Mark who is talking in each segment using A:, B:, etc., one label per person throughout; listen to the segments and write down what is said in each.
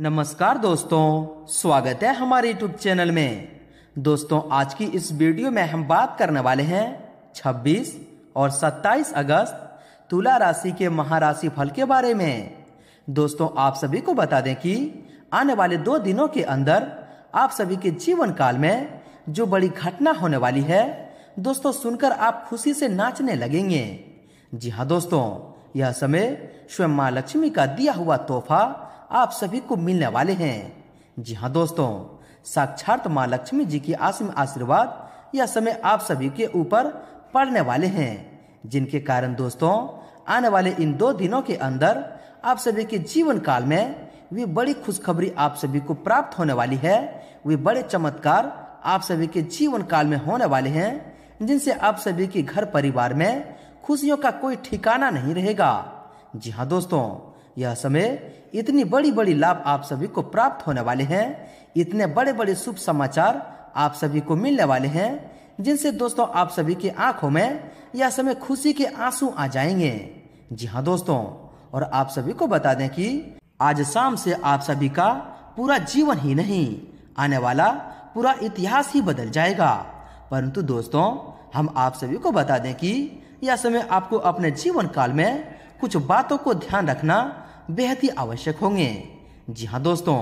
A: नमस्कार दोस्तों स्वागत है हमारे यूट्यूब चैनल में दोस्तों आज की इस वीडियो में हम बात करने वाले हैं 26 और 27 अगस्त तुला राशि के महाराशि फल के बारे में दोस्तों आप सभी को बता दें कि आने वाले दो दिनों के अंदर आप सभी के जीवन काल में जो बड़ी घटना होने वाली है दोस्तों सुनकर आप खुशी से नाचने लगेंगे जी हाँ दोस्तों यह समय स्वयं माँ लक्ष्मी का दिया हुआ तोहफा आप सभी को मिलने वाले हैं जी हाँ दोस्तों साक्षात माँ लक्ष्मी जी की आसिम आशीर्वाद यह समय आप सभी के ऊपर पड़ने वाले हैं जिनके कारण दोस्तों आने वाले इन दो दिनों के अंदर आप सभी के जीवन काल में वे बड़ी खुशखबरी आप सभी को प्राप्त होने वाली है वे बड़े चमत्कार आप सभी के जीवन काल में होने वाले हैं जिनसे आप सभी के घर परिवार में खुशियों का कोई ठिकाना नहीं रहेगा जी हाँ दोस्तों यह समय इतनी बड़ी बड़ी लाभ आप सभी को प्राप्त होने वाले हैं इतने बड़े बड़े शुभ समाचार आप सभी को मिलने वाले हैं जिनसे दोस्तों आप सभी की आंखों में यह समय खुशी के आंसू आ जाएंगे जी हाँ दोस्तों और आप सभी को बता दें कि आज शाम से आप सभी का पूरा जीवन ही नहीं आने वाला पूरा इतिहास ही बदल जाएगा परंतु दोस्तों हम आप सभी को बता दें कि यह समय आपको अपने जीवन काल में कुछ बातों को ध्यान रखना बेहद ही आवश्यक होंगे जी हाँ दोस्तों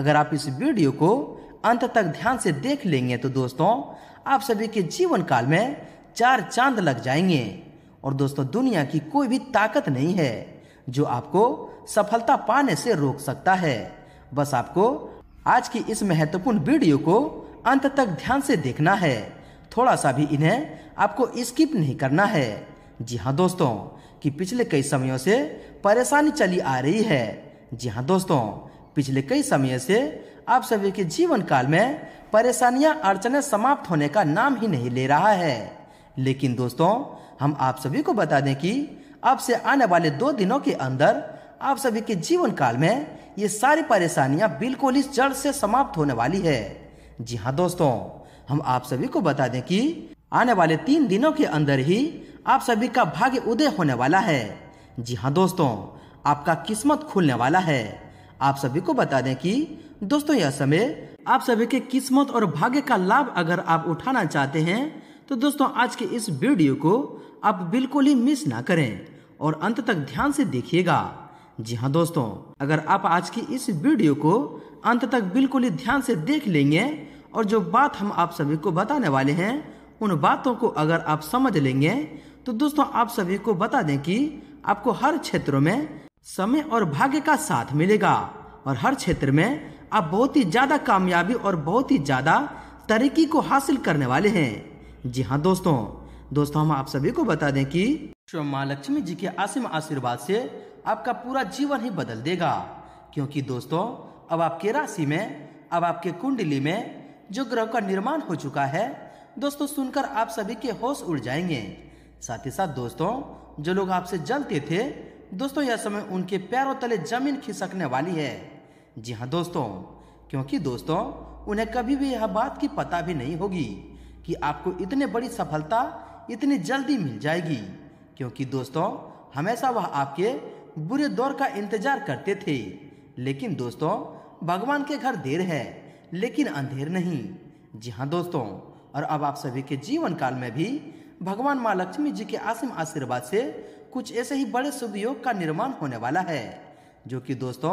A: अगर आप इस वीडियो को अंत तक ध्यान से देख लेंगे तो दोस्तों आप सभी के जीवन काल में चार चांद लग जाएंगे और दोस्तों दुनिया की कोई भी ताकत नहीं है जो आपको सफलता पाने से रोक सकता है बस आपको आज की इस महत्वपूर्ण वीडियो को अंत तक ध्यान से देखना है थोड़ा सा भी इन्हें आपको स्किप नहीं करना है जी हाँ दोस्तों कि पिछले कई समयों से परेशानी चली आ रही है जी हाँ दोस्तों पिछले कई समय से आप सभी के जीवन काल में परेशानियां अड़चने समाप्त होने का नाम ही नहीं ले रहा है लेकिन दोस्तों हम आप सभी को बता दें कि अब से आने वाले दो दिनों के अंदर आप सभी के जीवन काल में ये सारी परेशानियां बिल्कुल ही जड़ से समाप्त होने वाली है जी हाँ दोस्तों हम आप सभी को बता दें कि आने वाले तीन दिनों के अंदर ही आप सभी का भाग्य उदय होने वाला है जी हाँ दोस्तों आपका किस्मत खुलने वाला है आप सभी को बता दें कि दोस्तों यह समय आप सभी के किस्मत और भाग्य का लाभ अगर आप उठाना चाहते हैं तो दोस्तों आज के इस वीडियो को आप बिल्कुल ही मिस ना करें और अंत तक ध्यान से देखिएगा जी हाँ दोस्तों अगर आप आज की इस वीडियो को अंत तक बिल्कुल ही ध्यान से देख लेंगे और जो बात हम आप सभी को बताने वाले हैं उन बातों को अगर आप समझ लेंगे तो दोस्तों आप सभी को बता दें कि आपको हर क्षेत्रों में समय और भाग्य का साथ मिलेगा और हर क्षेत्र में आप बहुत ही ज्यादा कामयाबी और बहुत ही ज्यादा तरक्की को हासिल करने वाले हैं जी हाँ दोस्तों दोस्तों हम आप सभी को बता दें कि माँ लक्ष्मी जी के आसिम आशीर्वाद से आपका पूरा जीवन ही बदल देगा क्योंकि दोस्तों अब आपके राशि में अब आपके कुंडली में जो ग्रह का निर्माण हो चुका है दोस्तों सुनकर आप सभी के होश उड़ जाएंगे साथ ही साथ दोस्तों जो लोग आपसे जलते थे दोस्तों यह समय उनके पैरों तले जमीन खिसकने वाली है जी हाँ दोस्तों क्योंकि दोस्तों उन्हें कभी भी यह बात की पता भी नहीं होगी कि आपको इतने बड़ी सफलता इतनी जल्दी मिल जाएगी क्योंकि दोस्तों हमेशा वह आपके बुरे दौर का इंतजार करते थे लेकिन दोस्तों भगवान के घर देर है लेकिन अंधेर नहीं जी हाँ दोस्तों और अब आप सभी के जीवन काल में भी भगवान माँ लक्ष्मी जी के आसिम आशीर्वाद से कुछ ऐसे ही बड़े शुभ योग का निर्माण होने वाला है जो कि दोस्तों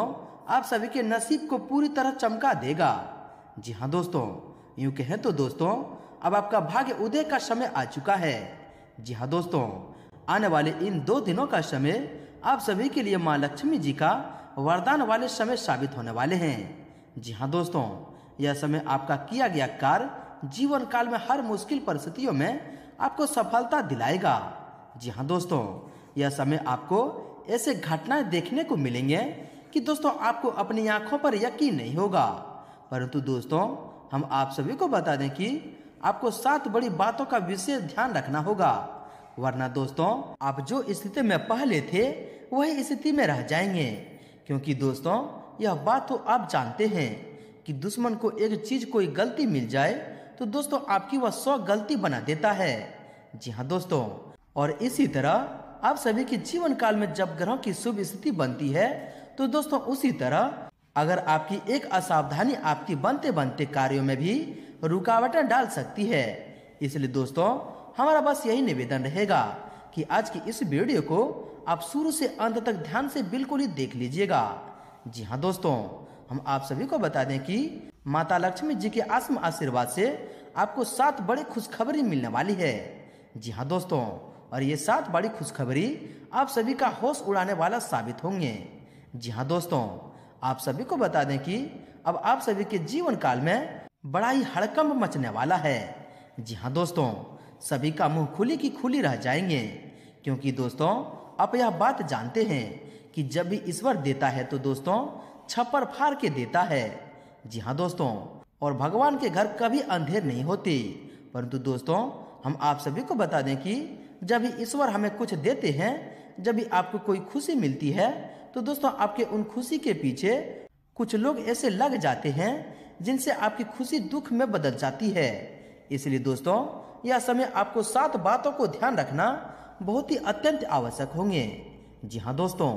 A: आप सभी के नसीब को पूरी तरह चमका देगा जी हाँ दोस्तों यूं कहें तो दोस्तों अब आपका भाग्य उदय का समय आ चुका है जी हाँ दोस्तों आने वाले इन दो दिनों का समय आप सभी के लिए माँ लक्ष्मी जी का वरदान वाले समय साबित होने वाले हैं जी हाँ दोस्तों यह समय आपका किया गया कार्य जीवन काल में हर मुश्किल परिस्थितियों में आपको सफलता दिलाएगा जी हाँ दोस्तों यह समय आपको ऐसे घटनाएं देखने को मिलेंगे कि दोस्तों आपको अपनी आंखों पर यकीन नहीं होगा परंतु दोस्तों हम आप सभी को बता दें कि आपको सात बड़ी बातों का विशेष ध्यान रखना होगा वरना दोस्तों आप जो स्थिति में पहले थे वही स्थिति में रह जाएंगे क्योंकि दोस्तों यह बात तो आप जानते हैं कि दुश्मन को एक चीज कोई गलती मिल जाए तो दोस्तों आपकी वह सौ गलती बना देता है जी हाँ दोस्तों और इसी तरह आप सभी के जीवन काल में जब ग्रहों की शुभ स्थिति बनती है तो दोस्तों उसी तरह अगर आपकी एक असावधानी आपकी बनते बनते कार्यों में भी रुकावटें डाल सकती है इसलिए दोस्तों हमारा बस यही निवेदन रहेगा कि आज की इस वीडियो को आप शुरू से अंत तक ध्यान से बिल्कुल ही देख लीजिएगा जी हाँ दोस्तों हम आप सभी को बता दें कि माता लक्ष्मी जी के आसम आशीर्वाद से आपको सात बड़ी खुशखबरी मिलने वाली है जी हाँ दोस्तों और ये सात बड़ी खुशखबरी आप सभी का होश उड़ाने वाला साबित होंगे जी हाँ दोस्तों आप सभी को बता दें कि अब आप सभी के जीवन काल में बड़ा ही हड़कंप मचने वाला है जी हाँ दोस्तों सभी का मुंह खुली की खुली रह जाएंगे क्योंकि दोस्तों आप यह बात जानते हैं कि जब भी ईश्वर देता है तो दोस्तों छप्पर फाड़ के देता है जी हाँ दोस्तों और भगवान के घर कभी अंधेर नहीं होती परंतु दोस्तों हम आप सभी को बता दें कि जब भी ईश्वर हमें कुछ देते हैं जब भी आपको कोई खुशी मिलती है तो दोस्तों आपके उन खुशी के पीछे कुछ लोग ऐसे लग जाते हैं जिनसे आपकी खुशी दुख में बदल जाती है इसलिए दोस्तों यह समय आपको सात बातों को ध्यान रखना बहुत ही अत्यंत आवश्यक होंगे जी हाँ दोस्तों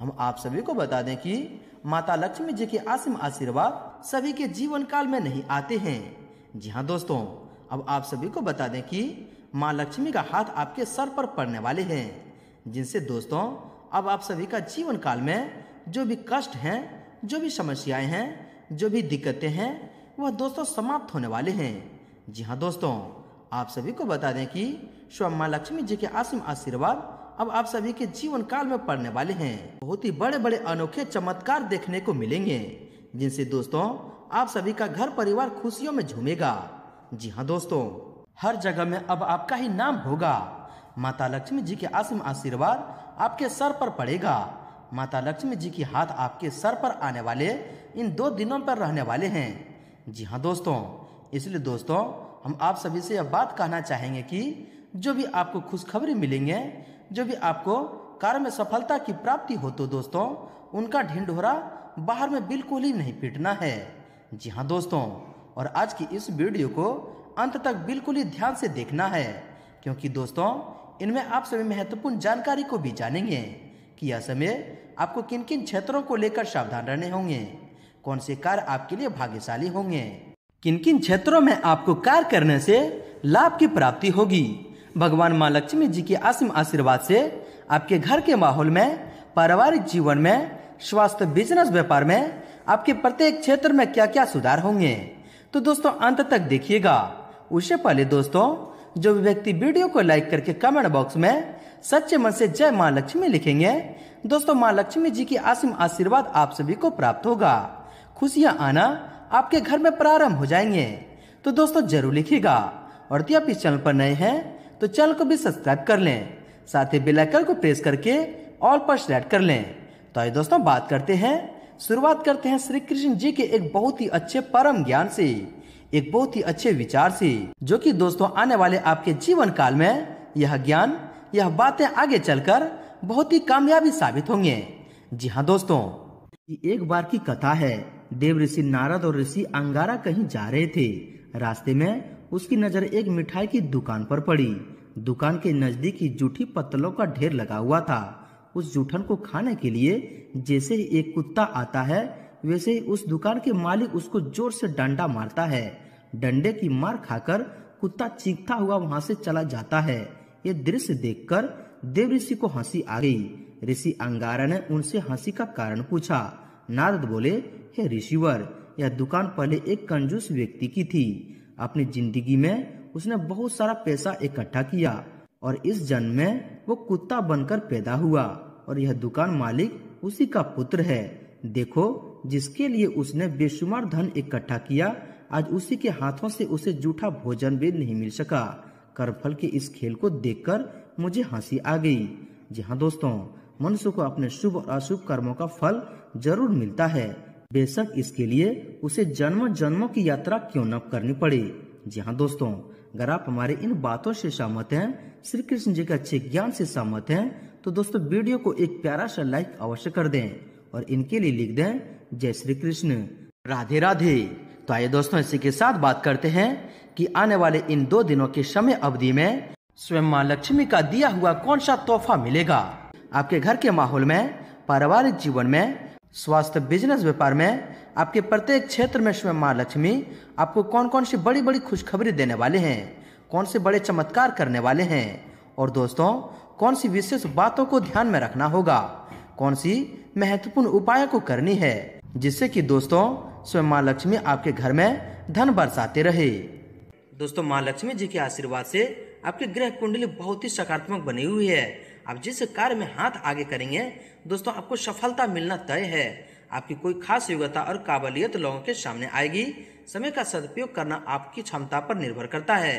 A: हम आप सभी को बता दें कि माता लक्ष्मी जी के आसिम आशीर्वाद सभी के जीवन काल में नहीं आते हैं जी हाँ दोस्तों अब आप सभी को बता दें कि माँ लक्ष्मी का हाथ आपके सर पर पड़ने वाले हैं जिनसे दोस्तों अब आप सभी का जीवन काल में जो भी कष्ट हैं जो भी समस्याएं हैं जो भी दिक्कतें हैं वह दोस्तों समाप्त होने वाले हैं जी हाँ दोस्तों आप सभी को बता दें कि स्वयं माँ लक्ष्मी जी के आसिम आशीर्वाद अब आप सभी के जीवन काल में पड़ने वाले हैं बहुत ही बड़े बड़े अनोखे चमत्कार देखने को मिलेंगे जिनसे दोस्तों आप सभी का घर परिवार खुशियों में झूमेगा जी हाँ दोस्तों हर जगह में अब आपका ही नाम होगा माता लक्ष्मी जी के असीम आशीर्वाद आपके सर पर पड़ेगा माता लक्ष्मी जी की हाथ आपके सर पर आने वाले इन दो दिनों पर रहने वाले हैं जी हाँ दोस्तों इसलिए दोस्तों हम आप सभी से यह बात कहना चाहेंगे कि जो भी आपको खुशखबरी मिलेंगे जो भी आपको कार्य में सफलता की प्राप्ति हो तो दोस्तों उनका ढिंढोरा बाहर में बिल्कुल ही नहीं पीटना है जी हाँ दोस्तों और आज की इस वीडियो को अंत तक बिल्कुल ही ध्यान से देखना है क्योंकि दोस्तों इनमें आप सभी महत्वपूर्ण जानकारी को भी जानेंगे कि यह समय आपको किन किन क्षेत्रों को लेकर सावधान रहने होंगे कौन से कार्य आपके लिए भाग्यशाली होंगे किन किन क्षेत्रों में आपको कार्य करने से लाभ की प्राप्ति होगी भगवान माँ लक्ष्मी जी के असीम आशीर्वाद से आपके घर के माहौल में पारिवारिक जीवन में स्वास्थ्य बिजनेस व्यापार में आपके प्रत्येक क्षेत्र में क्या क्या सुधार होंगे तो दोस्तों अंत तक देखिएगा उससे पहले दोस्तों जो व्यक्ति वीडियो को लाइक करके कमेंट बॉक्स में सच्चे मन से जय माँ लक्ष्मी लिखेंगे दोस्तों माँ लक्ष्मी जी की आसिम आशीर्वाद आप सभी को प्राप्त होगा खुशियाँ आना आपके घर में प्रारंभ हो जाएंगे तो दोस्तों जरूर लिखिएगा और यदि आप इस चैनल पर नए हैं तो चैनल को भी सब्सक्राइब कर लें साथ ही बेलाइकन को प्रेस करके ऑल पर सेलेक्ट कर लें तो आइए दोस्तों बात करते हैं शुरुआत करते हैं श्री कृष्ण जी के एक बहुत ही अच्छे परम ज्ञान से एक बहुत ही अच्छे विचार से जो कि दोस्तों आने वाले आपके जीवन काल में यह ज्ञान यह बातें आगे चलकर बहुत ही कामयाबी साबित होंगे जी हाँ दोस्तों एक बार की कथा है देव ऋषि नारद और ऋषि अंगारा कहीं जा रहे थे रास्ते में उसकी नजर एक मिठाई की दुकान पर पड़ी दुकान के नजदीक ही जूठी पत्तलों का ढेर लगा हुआ था उस जूठन को खाने के लिए जैसे ही एक कुत्ता आता है वैसे ही उस दुकान के मालिक उसको जोर से डंडा मारता है डंडे की मार खाकर कुत्ता चीखता हुआ वहां से चला जाता है ये दृश्य देखकर देव ऋषि को हंसी आ गई ऋषि अंगारा ने उनसे हंसी का कारण पूछा नारद बोले हे ऋषिवर यह दुकान पहले एक कंजूस व्यक्ति की थी अपनी जिंदगी में उसने बहुत सारा पैसा इकट्ठा किया और इस जन्म में वो कुत्ता बनकर पैदा हुआ और यह दुकान मालिक उसी का पुत्र है देखो जिसके लिए उसने बेशुमार धन इकट्ठा किया आज उसी के हाथों से उसे जूठा भोजन भी नहीं मिल सका करफल के इस खेल को देखकर मुझे हंसी आ गई जी हाँ दोस्तों मनुष्य को अपने शुभ और अशुभ कर्मों का फल जरूर मिलता है बेशक इसके लिए उसे जन्म जन्मों की यात्रा क्यों न करनी पड़े जी हाँ दोस्तों अगर आप हमारे इन बातों से सहमत हैं श्री कृष्ण जी के अच्छे ज्ञान से सहमत हैं तो दोस्तों वीडियो को एक प्यारा सा लाइक अवश्य कर दें और इनके लिए लिख दें जय श्री कृष्ण राधे राधे तो आइए दोस्तों इसी के साथ बात करते हैं कि आने वाले इन दो दिनों के समय अवधि में स्वयं माँ लक्ष्मी का दिया हुआ कौन सा तोहफा मिलेगा आपके घर के माहौल में पारिवारिक जीवन में स्वास्थ्य बिजनेस व्यापार में आपके प्रत्येक क्षेत्र में स्वयं माँ लक्ष्मी आपको कौन कौन सी बड़ी बड़ी खुशखबरी देने वाले हैं कौन से बड़े चमत्कार करने वाले हैं और दोस्तों कौन सी विशेष बातों को ध्यान में रखना होगा कौन सी महत्वपूर्ण उपाय को करनी है जिससे कि दोस्तों स्वयं माँ लक्ष्मी आपके घर में धन बरसाते रहे दोस्तों माँ लक्ष्मी जी के आशीर्वाद से आपकी ग्रह कुंडली बहुत ही सकारात्मक बनी हुई है आप जिस कार्य में हाथ आगे करेंगे दोस्तों आपको सफलता मिलना तय है आपकी कोई खास योग्यता और काबिलियत लोगों के सामने आएगी समय का सदुपयोग करना आपकी क्षमता पर निर्भर करता है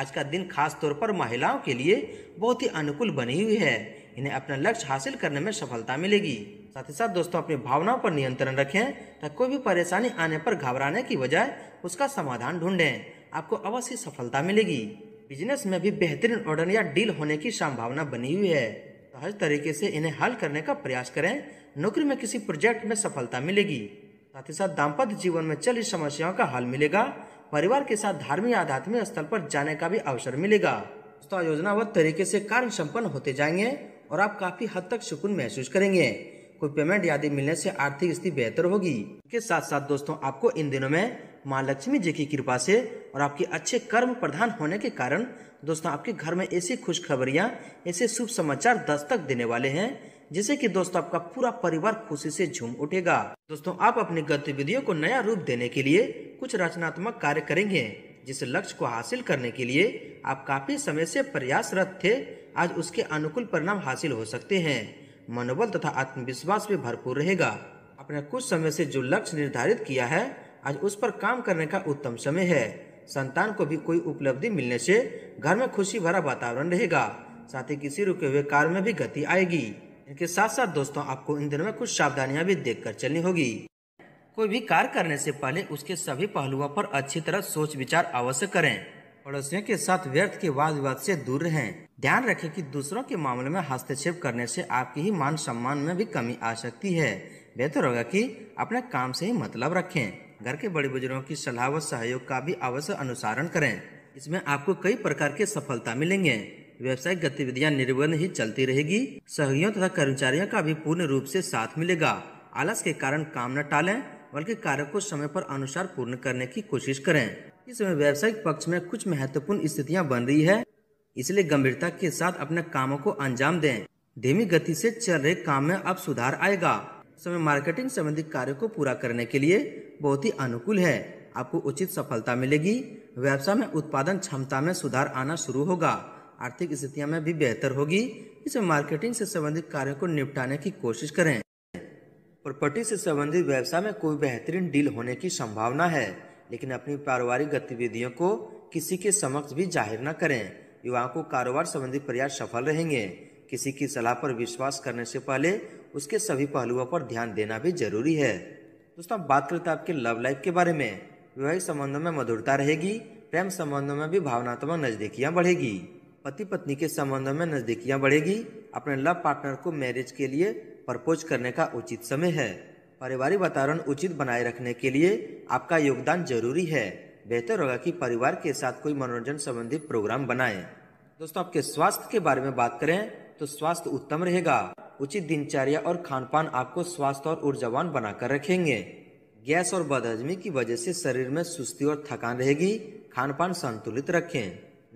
A: आज का दिन खास तौर पर महिलाओं के लिए बहुत ही अनुकूल बनी हुई है इन्हें अपना लक्ष्य हासिल करने में सफलता मिलेगी साथ ही साथ दोस्तों अपनी भावनाओं पर नियंत्रण रखें ताकि तो कोई भी परेशानी आने पर घबराने की बजाय उसका समाधान ढूंढें आपको अवश्य सफलता मिलेगी बिजनेस में भी बेहतरीन ऑर्डर या डील होने की संभावना बनी हुई है हर तरीके से इन्हें हल करने का प्रयास करें नौकरी में किसी प्रोजेक्ट में सफलता मिलेगी साथ ही साथ दाम्पत्य जीवन में चल रही समस्याओं का हल मिलेगा परिवार के साथ धार्मिक आध्यात्मिक स्थल पर जाने का भी अवसर मिलेगा दोस्तों योजनाबद्ध तरीके से कार्य संपन्न होते जाएंगे और आप काफी हद तक सुकून महसूस करेंगे कोई पेमेंट आदि मिलने से आर्थिक स्थिति बेहतर होगी इसके साथ साथ दोस्तों आपको इन दिनों में माँ लक्ष्मी जी की कृपा से और आपके अच्छे कर्म प्रधान होने के कारण दोस्तों आपके घर में ऐसी खबरियाँ ऐसे शुभ समाचार दस्तक देने वाले हैं जिससे कि दोस्तों आपका पूरा परिवार खुशी से झूम उठेगा दोस्तों आप अपनी गतिविधियों को नया रूप देने के लिए कुछ रचनात्मक कार्य करेंगे जिस लक्ष्य को हासिल करने के लिए आप काफ़ी समय से प्रयासरत थे आज उसके अनुकूल परिणाम हासिल हो सकते हैं मनोबल तथा आत्मविश्वास भी भरपूर रहेगा आपने कुछ समय से जो लक्ष्य निर्धारित किया है आज उस पर काम करने का उत्तम समय है संतान को भी कोई उपलब्धि मिलने से घर में खुशी भरा वातावरण रहेगा साथ ही किसी रुके हुए कार्य में भी गति आएगी इनके साथ साथ दोस्तों आपको इन दिनों में कुछ सावधानियां भी देखकर चलनी होगी कोई भी कार्य करने से पहले उसके सभी पहलुओं पर अच्छी तरह सोच विचार अवश्य करें पड़ोसियों के साथ व्यर्थ के वाद विवाद से दूर रहें ध्यान रखें कि दूसरों के मामले में हस्तक्षेप करने से आपकी ही मान सम्मान में भी कमी आ सकती है बेहतर होगा कि अपने काम से ही मतलब रखें घर के बड़े बुजुर्गों की सलाह व सहयोग का भी अवश्य अनुसरण करें इसमें आपको कई प्रकार के सफलता मिलेंगे व्यवसायिक गतिविधियां निर्बंध ही चलती रहेगी सहयोगियों तथा कर्मचारियों का भी पूर्ण रूप से साथ मिलेगा आलस के कारण काम न टालें बल्कि कार्य को समय पर अनुसार पूर्ण करने की कोशिश करें इस समय व्यावसायिक पक्ष में कुछ महत्वपूर्ण स्थितियाँ बन रही है इसलिए गंभीरता के साथ अपने कामों को अंजाम दें धीमी गति से चल रहे काम में अब सुधार आएगा समय मार्केटिंग संबंधी कार्य को पूरा करने के लिए बहुत ही अनुकूल है आपको उचित सफलता मिलेगी व्यवसाय में उत्पादन क्षमता में सुधार आना शुरू होगा आर्थिक स्थितियाँ में भी बेहतर होगी इसमें मार्केटिंग से संबंधित कार्यों को निपटाने की कोशिश करें प्रॉपर्टी से संबंधित व्यवसाय में कोई बेहतरीन डील होने की संभावना है लेकिन अपनी पारिवारिक गतिविधियों को किसी के समक्ष भी जाहिर न करें युवाओं को कारोबार संबंधी प्रयास सफल रहेंगे किसी की सलाह पर विश्वास करने से पहले उसके सभी पहलुओं पर ध्यान देना भी जरूरी है दोस्तों बात करते हैं आपके लव लाइफ के बारे में वैवाहिक संबंधों में मधुरता रहेगी प्रेम संबंधों में भी भावनात्मक नजदीकियाँ बढ़ेगी पति पत्नी के संबंधों में नजदीकियाँ बढ़ेगी अपने लव पार्टनर को मैरिज के लिए प्रपोज करने का उचित समय है पारिवारिक वातावरण उचित बनाए रखने के लिए आपका योगदान जरूरी है बेहतर होगा कि परिवार के साथ कोई मनोरंजन संबंधी प्रोग्राम बनाएं। दोस्तों आपके स्वास्थ्य के बारे में बात करें तो स्वास्थ्य उत्तम रहेगा उचित दिनचर्या और खान पान आपको स्वास्थ्य और ऊर्जावान बनाकर रखेंगे गैस और बदहजमी की वजह से शरीर में सुस्ती और थकान रहेगी खान पान संतुलित रखें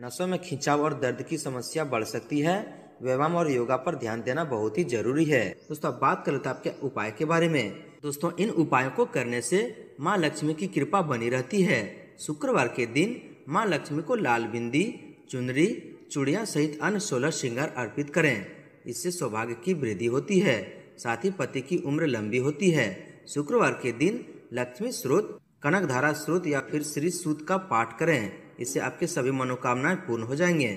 A: नसों में खिंचाव और दर्द की समस्या बढ़ सकती है व्यायाम और योगा पर ध्यान देना बहुत ही जरूरी है दोस्तों अब बात कर लेते हैं आपके उपाय के बारे में दोस्तों इन उपायों को करने से माँ लक्ष्मी की कृपा बनी रहती है शुक्रवार के दिन माँ लक्ष्मी को लाल बिंदी चुनरी चुड़िया सहित अन्य सोलह श्रृंगार अर्पित करें इससे सौभाग्य की वृद्धि होती है साथ ही पति की उम्र लंबी होती है शुक्रवार के दिन लक्ष्मी स्रोत कनक धारा स्रोत या फिर श्री सूत का पाठ करें इससे आपके सभी मनोकामनाएं पूर्ण हो जाएंगे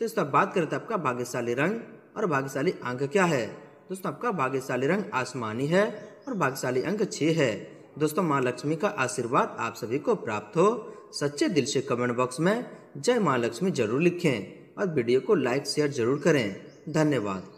A: दोस्तों बात करें तो आपका भाग्यशाली रंग और भाग्यशाली अंक क्या है दोस्तों आपका भाग्यशाली रंग आसमानी है और भाग्यशाली अंक छः है दोस्तों माँ लक्ष्मी का आशीर्वाद आप सभी को प्राप्त हो सच्चे दिल से कमेंट बॉक्स में जय माँ लक्ष्मी जरूर लिखें और वीडियो को लाइक शेयर जरूर करें धन्यवाद